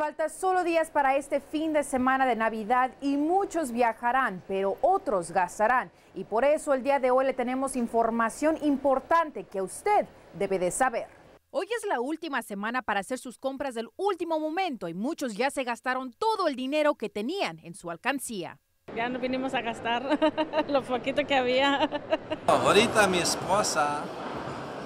Falta solo días para este fin de semana de Navidad y muchos viajarán, pero otros gastarán. Y por eso el día de hoy le tenemos información importante que usted debe de saber. Hoy es la última semana para hacer sus compras del último momento y muchos ya se gastaron todo el dinero que tenían en su alcancía. Ya no vinimos a gastar lo poquito que había. Ahorita mi esposa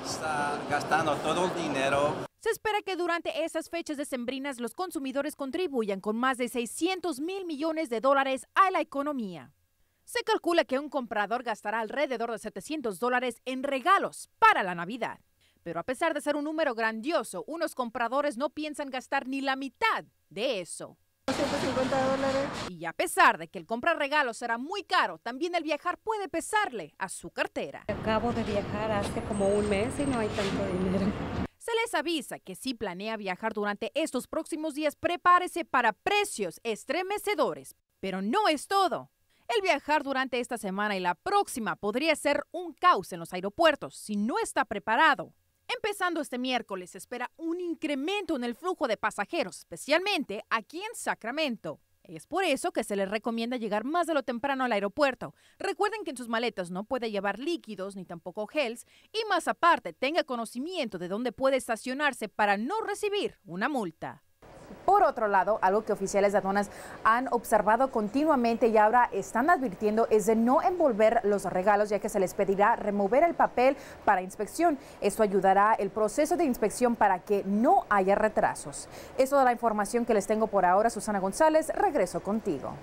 está gastando todo el dinero se espera que durante esas fechas decembrinas los consumidores contribuyan con más de 600 mil millones de dólares a la economía. Se calcula que un comprador gastará alrededor de 700 dólares en regalos para la Navidad. Pero a pesar de ser un número grandioso, unos compradores no piensan gastar ni la mitad de eso. dólares. Y a pesar de que el comprar regalos será muy caro, también el viajar puede pesarle a su cartera. Acabo de viajar hace como un mes y no hay tanto dinero les avisa que si planea viajar durante estos próximos días, prepárese para precios estremecedores. Pero no es todo. El viajar durante esta semana y la próxima podría ser un caos en los aeropuertos si no está preparado. Empezando este miércoles, espera un incremento en el flujo de pasajeros, especialmente aquí en Sacramento. Es por eso que se les recomienda llegar más de lo temprano al aeropuerto. Recuerden que en sus maletas no puede llevar líquidos ni tampoco gels y más aparte tenga conocimiento de dónde puede estacionarse para no recibir una multa. Por otro lado, algo que oficiales de aduanas han observado continuamente y ahora están advirtiendo es de no envolver los regalos ya que se les pedirá remover el papel para inspección. Esto ayudará el proceso de inspección para que no haya retrasos. Eso es la información que les tengo por ahora. Susana González, regreso contigo.